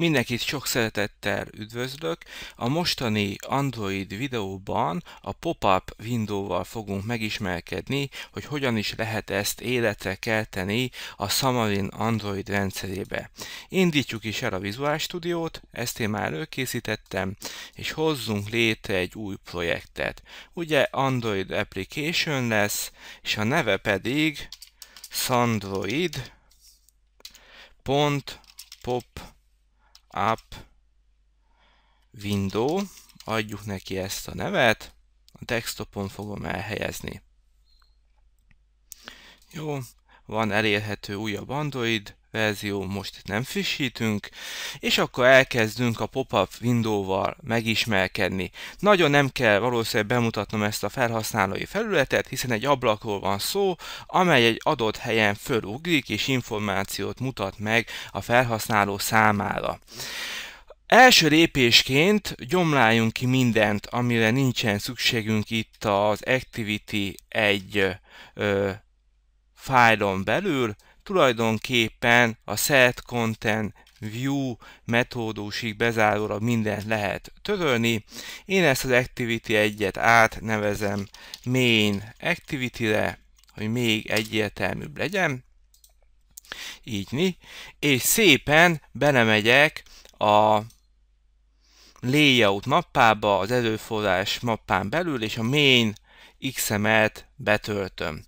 Mindenkit sok szeretettel üdvözlök! A mostani Android videóban a pop-up windowval fogunk megismerkedni, hogy hogyan is lehet ezt életre kelteni a Xamarin Android rendszerébe. Indítjuk is el a Visual Studio-t, ezt én már előkészítettem, és hozzunk létre egy új projektet. Ugye Android Application lesz, és a neve pedig sandroid.pop.com app window, adjuk neki ezt a nevet, a desktopon fogom elhelyezni. Jó, van elérhető újabb Android, verzió most nem frissítünk, és akkor elkezdünk a pop-up windowval megismerkedni. Nagyon nem kell valószínűleg bemutatnom ezt a felhasználói felületet, hiszen egy ablakról van szó, amely egy adott helyen fölugrik és információt mutat meg a felhasználó számára. Első lépésként gyomláljunk ki mindent, amire nincsen szükségünk itt az Activity egy fájlon belül, tulajdonképpen a set content view metódusig bezáróra mindent lehet törölni. Én ezt az activity egyet átnevezem main activity-re, hogy még egyértelműbb legyen. Így mi. És szépen belemegyek a layout mappába, az erőforrás mappán belül, és a main XML-t betöltöm.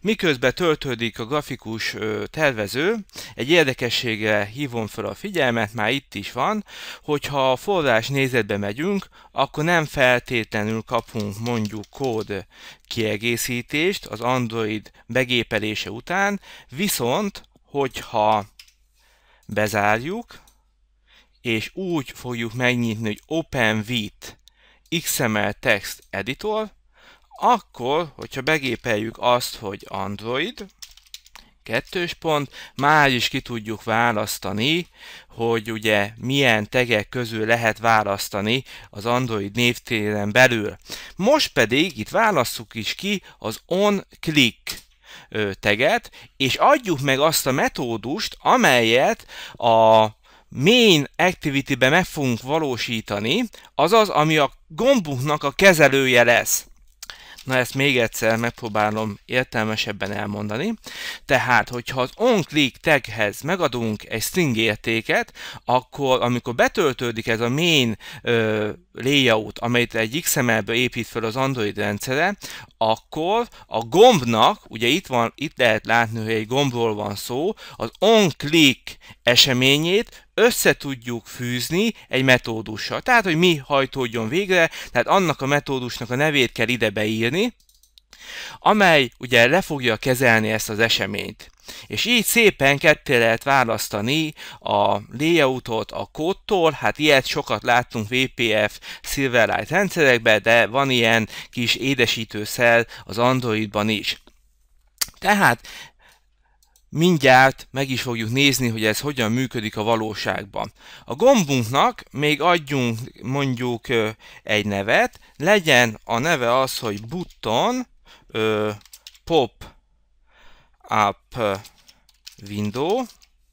Miközben töltődik a grafikus tervező, egy érdekességre hívom fel a figyelmet, már itt is van, hogyha a forrás nézetbe megyünk, akkor nem feltétlenül kapunk mondjuk kód kiegészítést az Android begépelése után, viszont hogyha bezárjuk, és úgy fogjuk megnyitni, hogy OpenVit XML Text Editor, akkor, hogyha begépeljük azt, hogy Android, kettős pont, már is ki tudjuk választani, hogy ugye milyen tegek közül lehet választani az Android névtéren belül. Most pedig itt válasszuk is ki az onClick teget, és adjuk meg azt a metódust, amelyet a main activity-be meg fogunk valósítani, azaz ami a gombunknak a kezelője lesz. Na ezt még egyszer megpróbálom értelmesebben elmondani. Tehát, hogyha az onClick taghez megadunk egy string értéket, akkor amikor betöltődik ez a main ö, layout, amelyet egy XML-ből épít fel az Android rendszere, akkor a gombnak, ugye itt, van, itt lehet látni, hogy egy gombról van szó, az onClick eseményét összetudjuk fűzni egy metódussal. Tehát, hogy mi hajtódjon végre, tehát annak a metódusnak a nevét kell ide beírni, amely ugye le fogja kezelni ezt az eseményt. És így szépen ketté lehet választani a layoutot a kódtól, hát ilyet sokat láttunk VPF Silverlight rendszerekben, de van ilyen kis édesítőszer az Androidban is. Tehát Mindjárt meg is fogjuk nézni, hogy ez hogyan működik a valóságban. A gombunknak még adjunk mondjuk egy nevet, legyen a neve az, hogy button pop up window,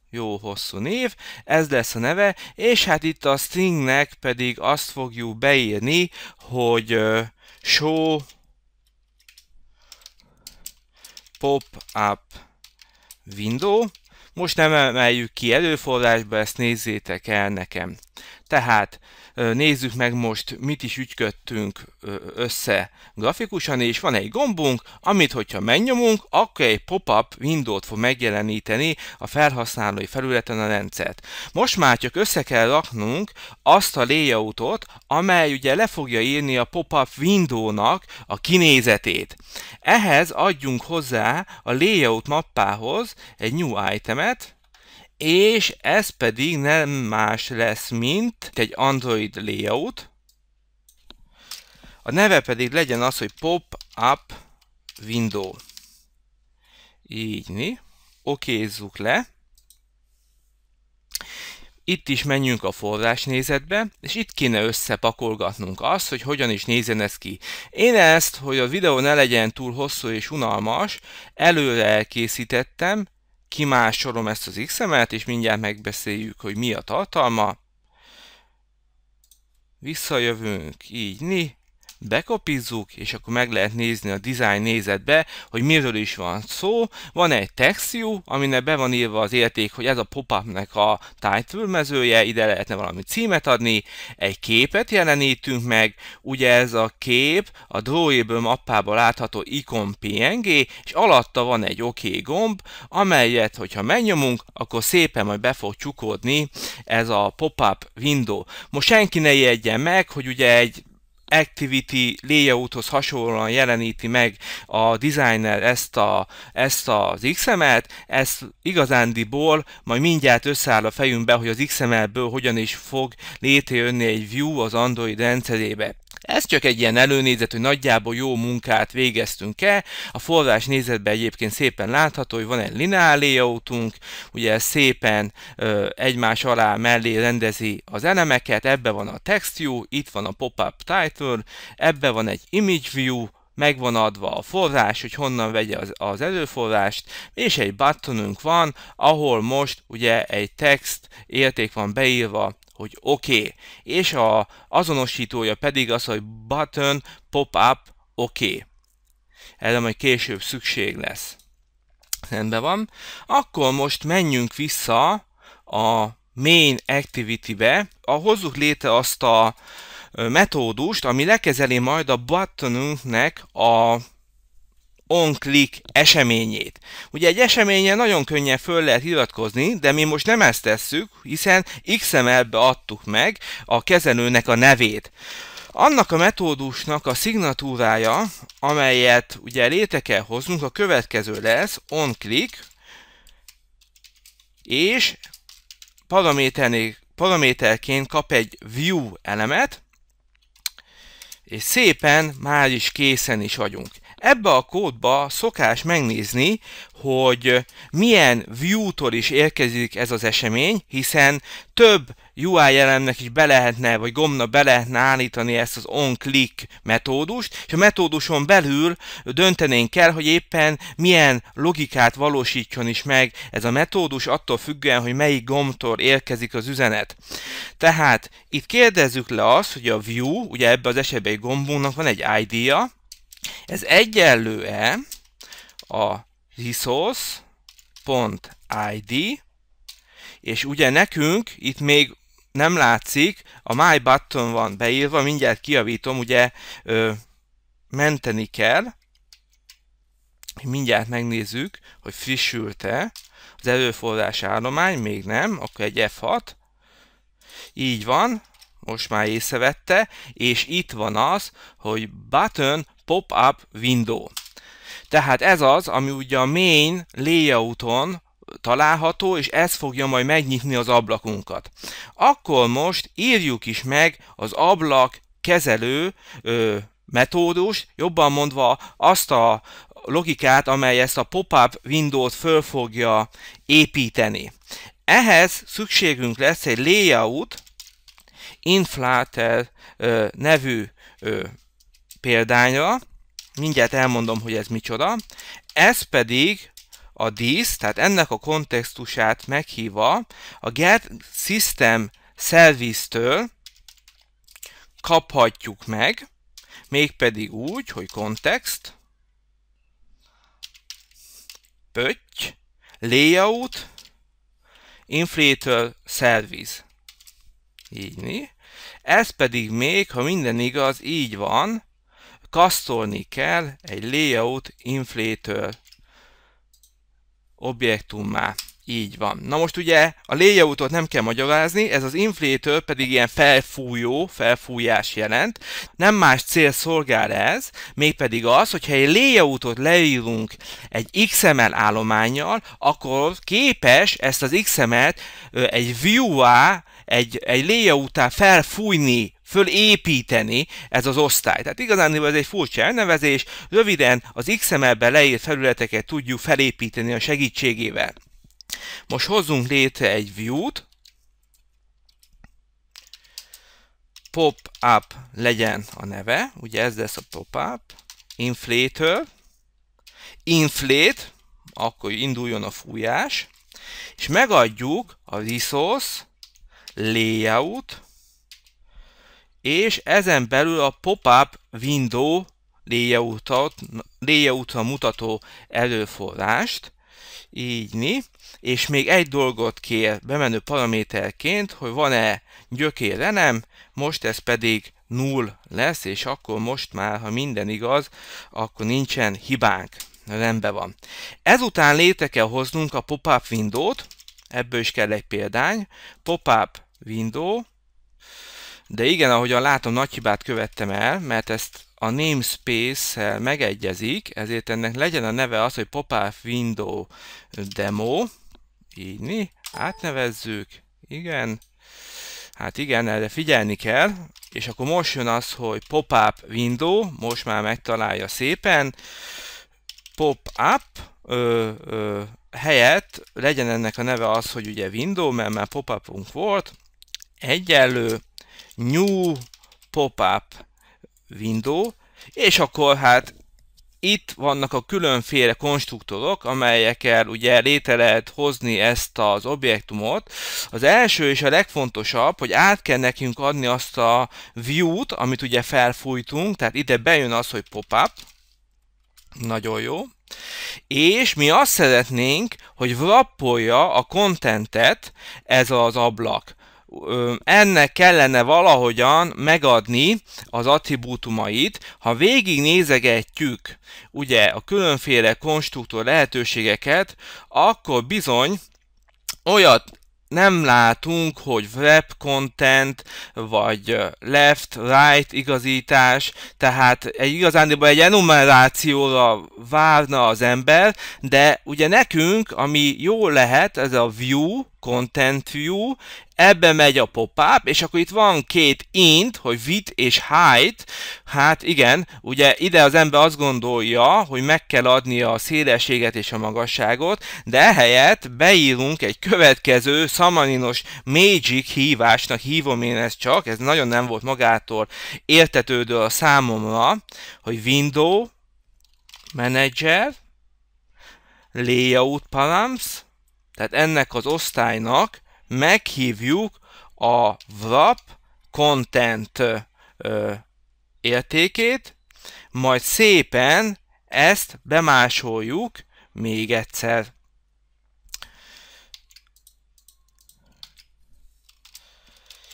jó hosszú név, ez lesz a neve, és hát itt a stringnek pedig azt fogjuk beírni, hogy show pop up window. Most nem emeljük ki előforrásba, ezt nézzétek el nekem. Tehát nézzük meg most, mit is ügyködtünk össze grafikusan, és van egy gombunk, amit hogyha megnyomunk, akkor egy pop-up windowt fog megjeleníteni a felhasználói felületen a rendszert. Most már csak össze kell raknunk azt a layoutot, amely ugye le fogja írni a pop-up windownak a kinézetét. Ehhez adjunk hozzá a layout mappához egy new itemet, és ez pedig nem más lesz, mint egy Android layout. A neve pedig legyen az, hogy pop-up window. Így, né? Okézzuk le. Itt is menjünk a nézetbe, és itt kéne összepakolgatnunk azt, hogy hogyan is nézzen ez ki. Én ezt, hogy a videó ne legyen túl hosszú és unalmas, előre elkészítettem, kimásolom ezt az XML-t, és mindjárt megbeszéljük, hogy mi a tartalma. Visszajövünk, így, ni, bekopizzuk, és akkor meg lehet nézni a design nézetbe, hogy miről is van szó. Van egy textiu, aminek be van írva az érték, hogy ez a pop-upnek a title mezője, ide lehetne valami címet adni, egy képet jelenítünk meg, ugye ez a kép a drawable mappában látható ikon PNG, és alatta van egy OK gomb, amelyet, hogyha megnyomunk, akkor szépen majd be fog csukodni ez a pop-up window. Most senki ne ijedjen meg, hogy ugye egy Activity layouthoz hasonlóan jeleníti meg a designer ezt, a, ezt az XML-t, ezt igazándiból majd mindjárt összeáll a fejünkbe, hogy az XML-ből hogyan is fog létrejönni egy view az Android rendszerébe. Ez csak egy ilyen előnézet, hogy nagyjából jó munkát végeztünk e A forrás nézetben egyébként szépen látható, hogy van egy lineár layoutunk, ugye ez szépen ö, egymás alá mellé rendezi az elemeket, ebbe van a text view, itt van a pop-up title, ebbe van egy image view, meg van adva a forrás, hogy honnan vegye az, az előforrást, és egy buttonunk van, ahol most ugye egy text érték van beírva hogy oké, okay. és a azonosítója pedig az, hogy button pop-up oké. Okay. Erre majd később szükség lesz. Rendben van. Akkor most menjünk vissza a main activity-be, a hozzuk létre azt a metódust, ami lekezeli majd a buttonunknek a on-click eseményét. Ugye egy eseményen nagyon könnyen föl lehet hivatkozni, de mi most nem ezt tesszük, hiszen XML-be adtuk meg a kezelőnek a nevét. Annak a metódusnak a szignatúrája, amelyet ugye léte kell hoznunk, a következő lesz, on-click, és paraméterként kap egy view elemet, és szépen már is készen is vagyunk. Ebbe a kódba szokás megnézni, hogy milyen view-tól is érkezik ez az esemény, hiszen több UI jelennek is be lehetne, vagy gomna be lehetne állítani ezt az onclick metódust, és a metóduson belül döntenénk kell, hogy éppen milyen logikát valósítson is meg ez a metódus, attól függően, hogy melyik gombtól érkezik az üzenet. Tehát itt kérdezzük le azt, hogy a view, ugye ebbe az esetben egy gombunknak van egy ID-ja, ez egyenlő-e a resource.id, és ugye nekünk itt még nem látszik, a my button van beírva, mindjárt kiavítom, ugye ö, menteni kell, mindjárt megnézzük, hogy frissült-e az erőforrás állomány, még nem, akkor egy F6, így van, most már észrevette, és itt van az, hogy button pop-up window. Tehát ez az, ami ugye a main layouton található, és ez fogja majd megnyitni az ablakunkat. Akkor most írjuk is meg az ablak kezelő ö, metódust, jobban mondva azt a logikát, amely ezt a pop-up window-t föl fogja építeni. Ehhez szükségünk lesz egy layout inflater ö, nevű ö, példányra, mindjárt elmondom, hogy ez micsoda, ez pedig a dísz, tehát ennek a kontextusát meghívva a get system service-től kaphatjuk meg, mégpedig úgy, hogy kontext, pötty, layout, inflator service. Így. Ez pedig még, ha minden igaz, így van, kasztolni kell egy layout inflator objektummá. Így van. Na most ugye a layoutot nem kell magyarázni, ez az inflator pedig ilyen felfújó, felfújás jelent. Nem más cél szolgál ez, mégpedig az, hogyha egy layoutot leírunk egy XML állományjal, akkor képes ezt az XML-t egy view-á egy, egy léja után felfújni, fölépíteni ez az osztály. Tehát igazán ez egy furcsa elnevezés, röviden az XML-ben leírt felületeket tudjuk felépíteni a segítségével. Most hozzunk létre egy view-t, pop-up legyen a neve, ugye ez lesz a pop-up, inflator, inflate, akkor induljon a fújás, és megadjuk a resource layout, és ezen belül a pop-up window layout layoutra mutató előforrást, így mi, és még egy dolgot kér bemenő paraméterként, hogy van-e gyökére nem, most ez pedig null lesz, és akkor most már, ha minden igaz, akkor nincsen hibánk. Rendben van. Ezután létre kell hoznunk a pop-up window-t, ebből is kell egy példány, pop-up window, de igen, ahogyan látom, nagy hibát követtem el, mert ezt a namespace-szel megegyezik, ezért ennek legyen a neve az, hogy pop-up window demo, így mi, átnevezzük, igen, hát igen, erre figyelni kell, és akkor most jön az, hogy pop-up window, most már megtalálja szépen, pop-up helyett legyen ennek a neve az, hogy ugye window, mert már pop-upunk volt, egyenlő new pop-up window, és akkor hát itt vannak a különféle konstruktorok, amelyekkel ugye létre lehet hozni ezt az objektumot. Az első és a legfontosabb, hogy át kell nekünk adni azt a view-t, amit ugye felfújtunk, tehát ide bejön az, hogy pop-up, nagyon jó, és mi azt szeretnénk, hogy wrappolja a contentet ez az ablak ennek kellene valahogyan megadni az attribútumait. Ha végignézegetjük ugye a különféle konstruktor lehetőségeket, akkor bizony olyat nem látunk, hogy web content, vagy left-right igazítás, tehát egy igazán egy enumerációra várna az ember, de ugye nekünk, ami jó lehet, ez a view, content view, ebbe megy a pop-up, és akkor itt van két int, hogy vit és height, hát igen, ugye ide az ember azt gondolja, hogy meg kell adnia a szélességet és a magasságot, de ehelyett beírunk egy következő szamaninos magic hívásnak hívom én ezt csak, ez nagyon nem volt magától értetődő a számomra, hogy window, manager, layout params, tehát ennek az osztálynak meghívjuk a wrap content értékét, majd szépen ezt bemásoljuk még egyszer.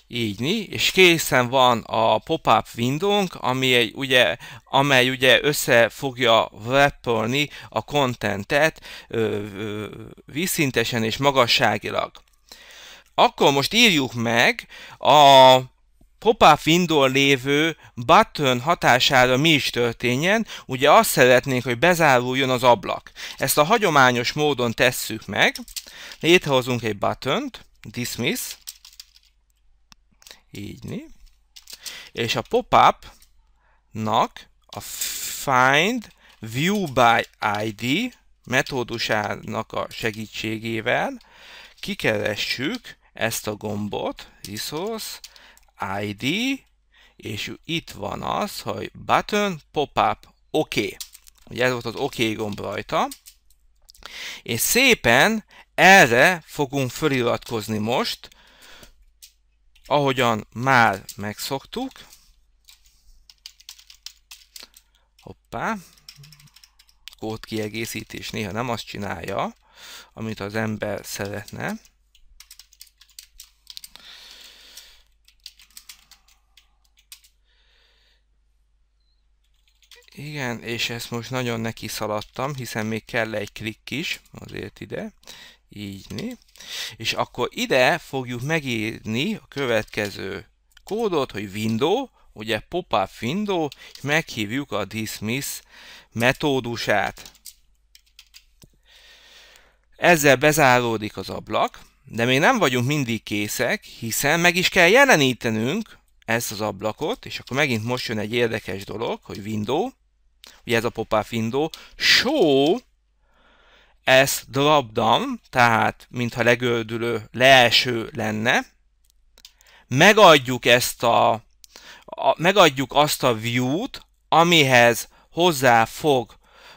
Így és készen van a pop-up windónk, ami egy, ugye, amely ugye össze fogja wrappolni a kontentet vízszintesen és magasságilag. Akkor most írjuk meg a pop-up window lévő button hatására mi is történjen, ugye azt szeretnénk, hogy bezáruljon az ablak. Ezt a hagyományos módon tesszük meg, létrehozunk egy button dismiss, így, né? és a pop-up-nak a find view by id metódusának a segítségével kikeressük ezt a gombot, resource, ID, és itt van az, hogy button, pop-up, OK. Ugye ez volt az OK gomb rajta. És szépen erre fogunk feliratkozni most, ahogyan már megszoktuk. Hoppá, kódkiegészítés néha nem azt csinálja, amit az ember szeretne. Igen, és ezt most nagyon neki szaladtam, hiszen még kell egy klikk is, azért ide, így né. És akkor ide fogjuk megírni a következő kódot, hogy window, ugye pop-up window, és meghívjuk a dismiss metódusát. Ezzel bezáródik az ablak, de még nem vagyunk mindig készek, hiszen meg is kell jelenítenünk ezt az ablakot, és akkor megint most jön egy érdekes dolog, hogy window, Ugye ez a pop-up window. Show ez drop-down, tehát mintha legördülő, leeső lenne. Megadjuk ezt a, a megadjuk azt a view-t, amihez hozzá fog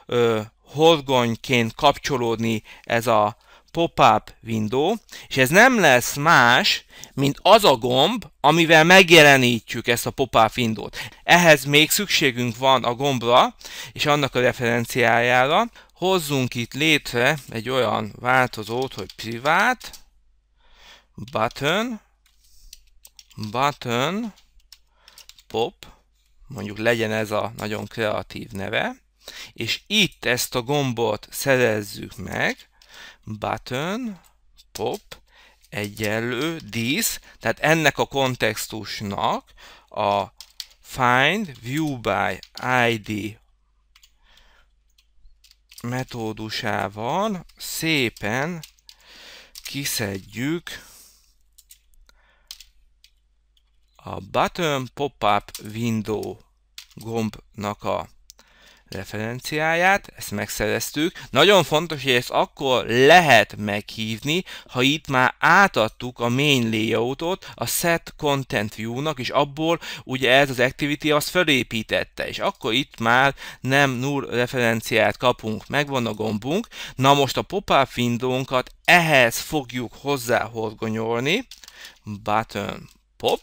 ö, horgonyként kapcsolódni ez a pop-up window, és ez nem lesz más, mint az a gomb, amivel megjelenítjük ezt a pop-up window-t. Ehhez még szükségünk van a gombra, és annak a referenciájára. Hozzunk itt létre egy olyan változót, hogy privát, button, button, pop, mondjuk legyen ez a nagyon kreatív neve, és itt ezt a gombot szerezzük meg, button pop egyenlő this, tehát ennek a kontextusnak a find view by id metódusával szépen kiszedjük a button pop-up window gombnak a referenciáját, ezt megszereztük. Nagyon fontos, hogy ezt akkor lehet meghívni, ha itt már átadtuk a main layoutot a set content view-nak, és abból ugye ez az activity azt felépítette, és akkor itt már nem null referenciát kapunk, megvan a gombunk. Na most a pop-up ehhez fogjuk hozzáhorgonyolni, button pop,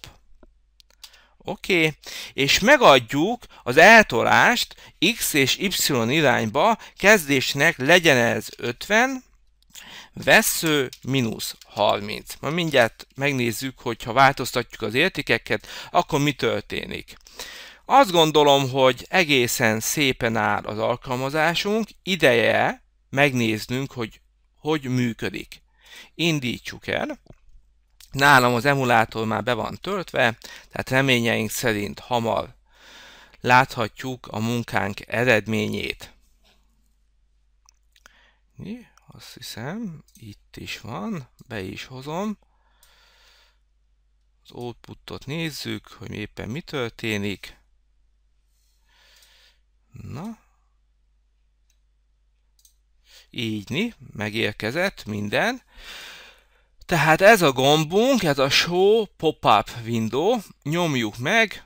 Oké, okay. és megadjuk az eltolást x és y irányba, kezdésnek legyen ez 50, vesző mínusz 30. Ma mindjárt megnézzük, hogy ha változtatjuk az értékeket, akkor mi történik. Azt gondolom, hogy egészen szépen áll az alkalmazásunk, ideje megnéznünk, hogy hogy működik. Indítsuk el. Nálam az emulátor már be van töltve, tehát reményeink szerint hamar láthatjuk a munkánk eredményét. Azt hiszem, itt is van, be is hozom. Az outputot nézzük, hogy éppen mi történik. Na. Így, megérkezett minden. Tehát ez a gombunk, ez a Show Pop-up Window, nyomjuk meg,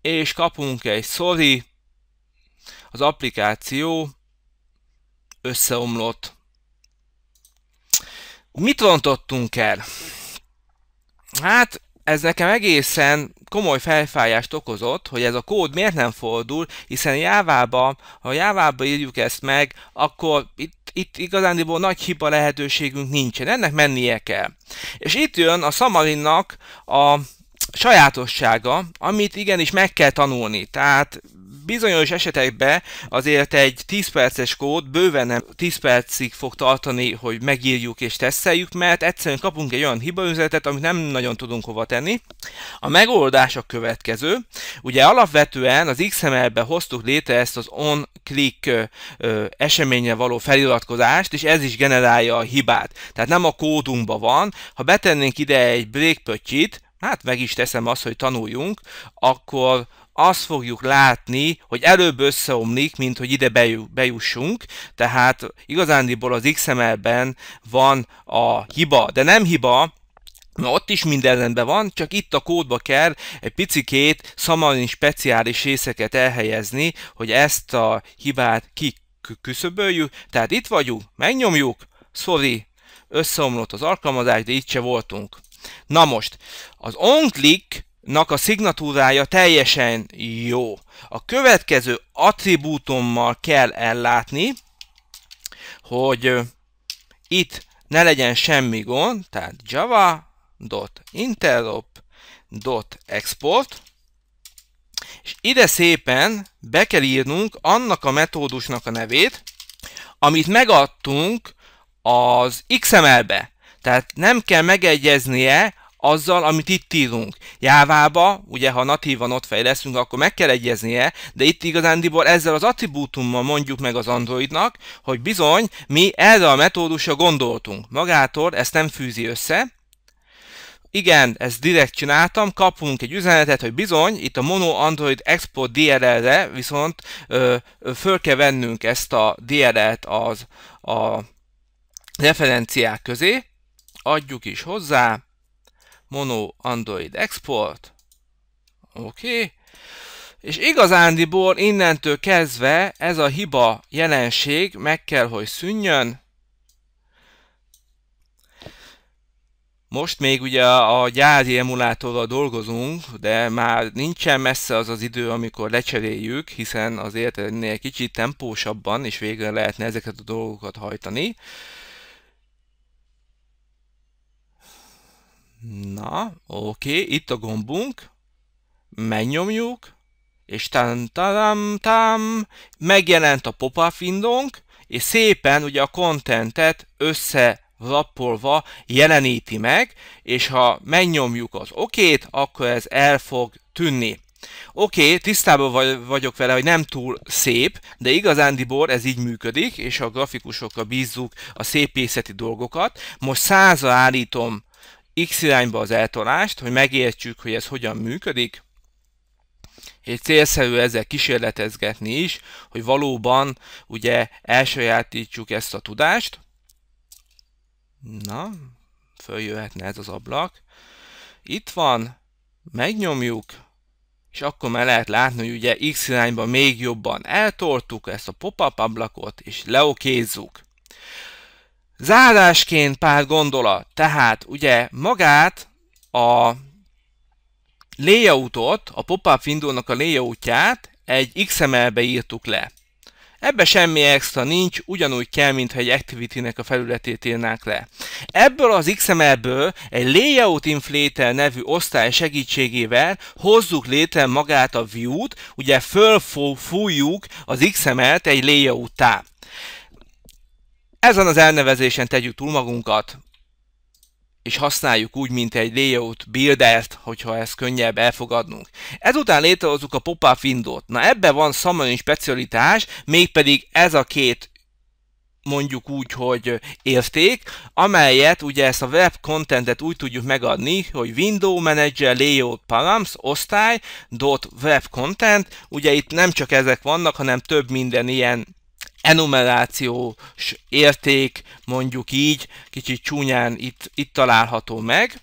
és kapunk egy sorry, az applikáció összeomlott. Mit rontottunk el? Hát ez nekem egészen komoly felfájást okozott, hogy ez a kód miért nem fordul, hiszen Jávába, ha Jávába írjuk ezt meg, akkor itt, itt igazándiból nagy hiba lehetőségünk nincsen, ennek mennie kell. És itt jön a Szamarinnak a sajátossága, amit igenis meg kell tanulni. Tehát bizonyos esetekben azért egy 10 perces kód bőven nem 10 percig fog tartani, hogy megírjuk és teszeljük, mert egyszerűen kapunk egy olyan hibaüzenetet, amit nem nagyon tudunk hova tenni. A megoldás a következő. Ugye alapvetően az XML-be hoztuk létre ezt az on-click eseménye való feliratkozást, és ez is generálja a hibát. Tehát nem a kódunkban van. Ha betennénk ide egy breakpöttyit, hát meg is teszem azt, hogy tanuljunk, akkor azt fogjuk látni, hogy előbb összeomlik, mint hogy ide bejussunk, tehát igazándiból az XML-ben van a hiba, de nem hiba, Na ott is minden rendben van, csak itt a kódba kell egy picikét szamarin speciális részeket elhelyezni, hogy ezt a hibát kiküszöböljük. Tehát itt vagyunk, megnyomjuk, sorry, összeomlott az alkalmazás, de itt se voltunk. Na most, az onClick nak a szignatúrája teljesen jó. A következő attribútummal kell ellátni, hogy itt ne legyen semmi gond, tehát java.interop.export, és ide szépen be kell írnunk annak a metódusnak a nevét, amit megadtunk az XML-be. Tehát nem kell megegyeznie azzal, amit itt írunk. Jávába, ugye ha natívan ott fejlesztünk, akkor meg kell egyeznie, de itt igazándiból ezzel az attribútummal mondjuk meg az Androidnak, hogy bizony mi erre a metódusra gondoltunk. Magától ezt nem fűzi össze, igen, ezt direkt csináltam, kapunk egy üzenetet, hogy bizony, itt a Mono Android Export dll re viszont ö, ö, föl kell vennünk ezt a dll t az a referenciák közé, adjuk is hozzá, mono Android export, oké, okay. és igazándiból innentől kezdve ez a hiba jelenség meg kell, hogy szűnjön. Most még ugye a gyári emulátorral dolgozunk, de már nincsen messze az az idő, amikor lecseréljük, hiszen azért ennél kicsit tempósabban, és végre lehetne ezeket a dolgokat hajtani. Na, oké, itt a gombunk, megnyomjuk, és tam tam tam megjelent a pop-up indónk, és szépen ugye a contentet össze lappolva jeleníti meg, és ha megnyomjuk az okét, akkor ez el fog tűnni. Oké, okay, tisztában vagyok vele, hogy nem túl szép, de igazándiból ez így működik, és a grafikusokra bízzuk a szépészeti dolgokat. Most százra állítom x irányba az eltolást, hogy megértsük, hogy ez hogyan működik, és célszerű ezzel kísérletezgetni is, hogy valóban ugye elsajátítsuk ezt a tudást. Na, följöhetne ez az ablak. Itt van, megnyomjuk, és akkor már lehet látni, hogy ugye X irányba még jobban eltoltuk ezt a pop-up ablakot, és leokézzuk. Zárásként pár gondolat. Tehát ugye magát a layoutot, a pop-up windownak a layoutját egy XML-be írtuk le. Ebbe semmi extra nincs, ugyanúgy kell, mintha egy activity-nek a felületét írnánk le. Ebből az XML-ből egy Layout Inflator nevű osztály segítségével hozzuk létre magát a view-t, ugye fölfújjuk az XML-t egy layout-tá. Ezen az elnevezésen tegyük túl magunkat, és használjuk úgy, mint egy layout buildert, hogyha ez könnyebb elfogadnunk. Ezután létrehozzuk a pop-up window-t. Na ebben van summoning specialitás, mégpedig ez a két mondjuk úgy, hogy érték, amelyet ugye ezt a web contentet úgy tudjuk megadni, hogy window manager layout params osztály dot web content, ugye itt nem csak ezek vannak, hanem több minden ilyen enumerációs érték, mondjuk így, kicsit csúnyán itt, itt található meg.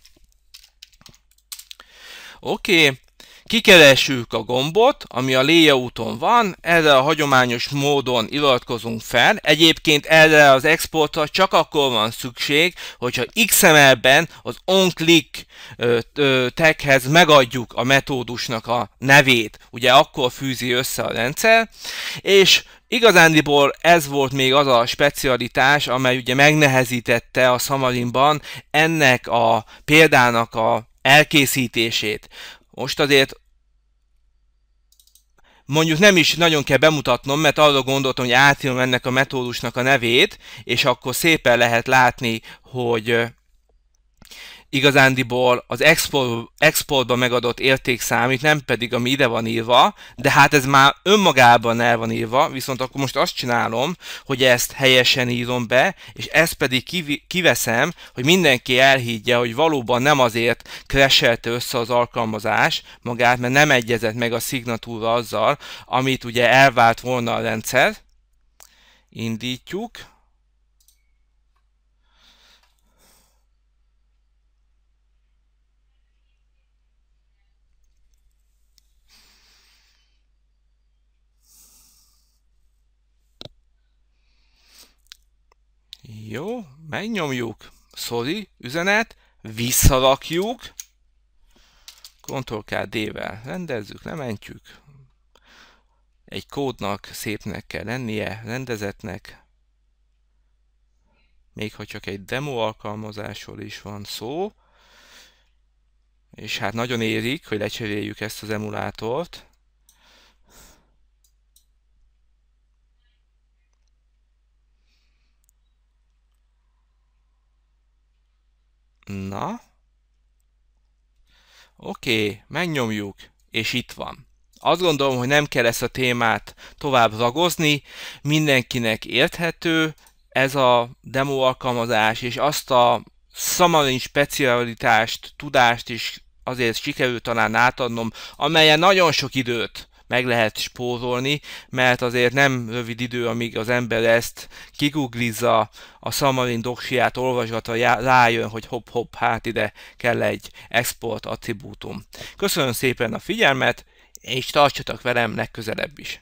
Oké, okay. Kikeresünk a gombot, ami a layouton van, erre a hagyományos módon iratkozunk fel. Egyébként erre az exportra csak akkor van szükség, hogyha XML-ben az onClick taghez megadjuk a metódusnak a nevét. Ugye akkor fűzi össze a rendszer, és Igazándiból ez volt még az a specialitás, amely ugye megnehezítette a Szamarinban ennek a példának a elkészítését. Most azért mondjuk nem is nagyon kell bemutatnom, mert arra gondoltam, hogy átírom ennek a metódusnak a nevét, és akkor szépen lehet látni, hogy igazándiból az export, exportba megadott érték számít, nem pedig ami ide van írva, de hát ez már önmagában el van írva, viszont akkor most azt csinálom, hogy ezt helyesen írom be, és ezt pedig kiveszem, hogy mindenki elhiggye, hogy valóban nem azért kreselte össze az alkalmazás magát, mert nem egyezett meg a szignatúra azzal, amit ugye elvált volna a rendszer. Indítjuk Jó, megnyomjuk. Sorry, üzenet. Visszarakjuk. Ctrl-K D-vel rendezzük, lementjük. Egy kódnak szépnek kell lennie, rendezetnek. Még ha csak egy demo alkalmazásról is van szó. És hát nagyon érik, hogy lecseréljük ezt az emulátort. Na. Oké, megnyomjuk, és itt van. Azt gondolom, hogy nem kell ezt a témát tovább ragozni, mindenkinek érthető ez a demo alkalmazás, és azt a szamarin specialitást, tudást is azért sikerült talán átadnom, amelyen nagyon sok időt meg lehet spórolni, mert azért nem rövid idő, amíg az ember ezt kiguglizza, a Samarin doksiát olvasgatva rájön, hogy hop-hop, hát ide kell egy export attribútum. Köszönöm szépen a figyelmet, és tartsatok velem legközelebb is!